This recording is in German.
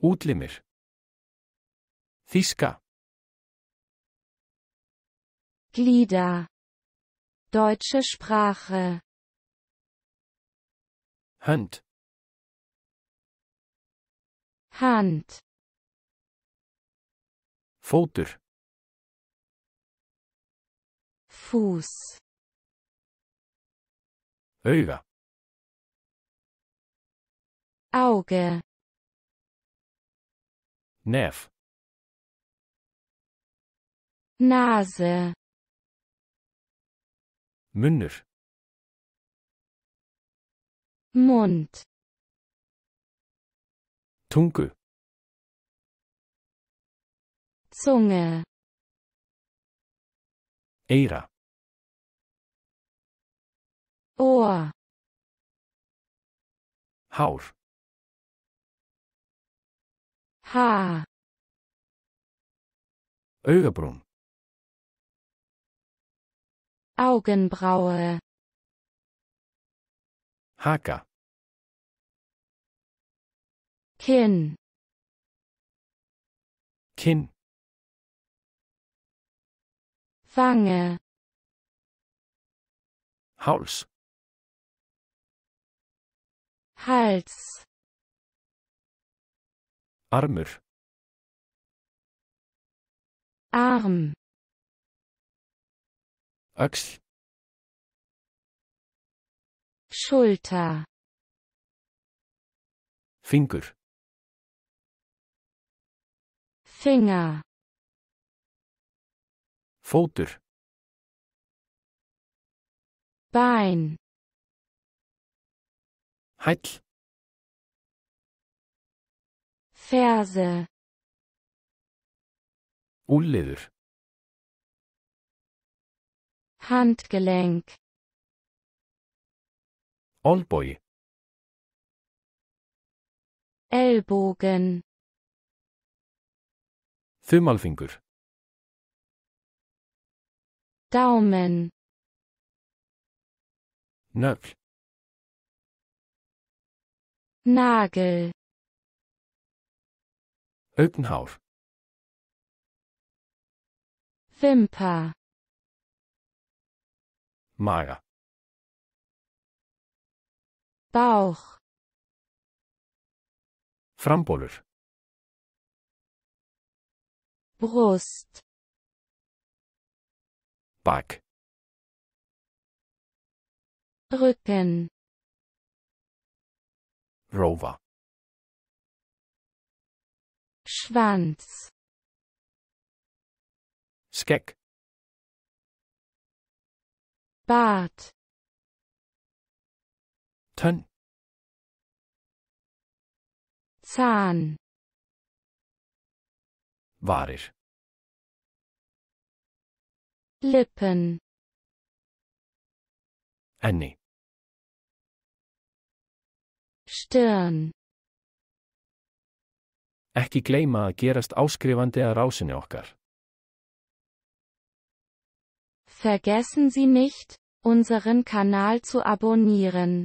Útlimir. Þíska. Glieder. Deutsche Sprache. Hand. Hand. Fótur. Fuß. Auge. Auge. Nerv. Nase. Münder. Mund. Dunkel. Zunge. Ära. Ohr. Haut. Ha. Örebrum. Augenbraue. Haka. Kinn. Kinn. Wange. Hals. Hals. Armur. Arm. Öxl. Schulter. Fingur. Finger. Fótur. Bein. Hæll. Verse. Úlliður. Handgelenk. Olbogi. Ellbogen. Þumalfingur. Daumen. Nögl. Nagel. Ökenhauf. Wimper. Mager. Bauch. Framboller. Brust. Back. Rücken. Rover. Schwanz. Skeck. Bart. Tön. Zahn. Warisch. Lippen. Annie. Stirn. Ekki gleima að gerast áskrifandi að rásinni okkar. Vergessen Sie nicht, unseren Kanal zu abonnieren.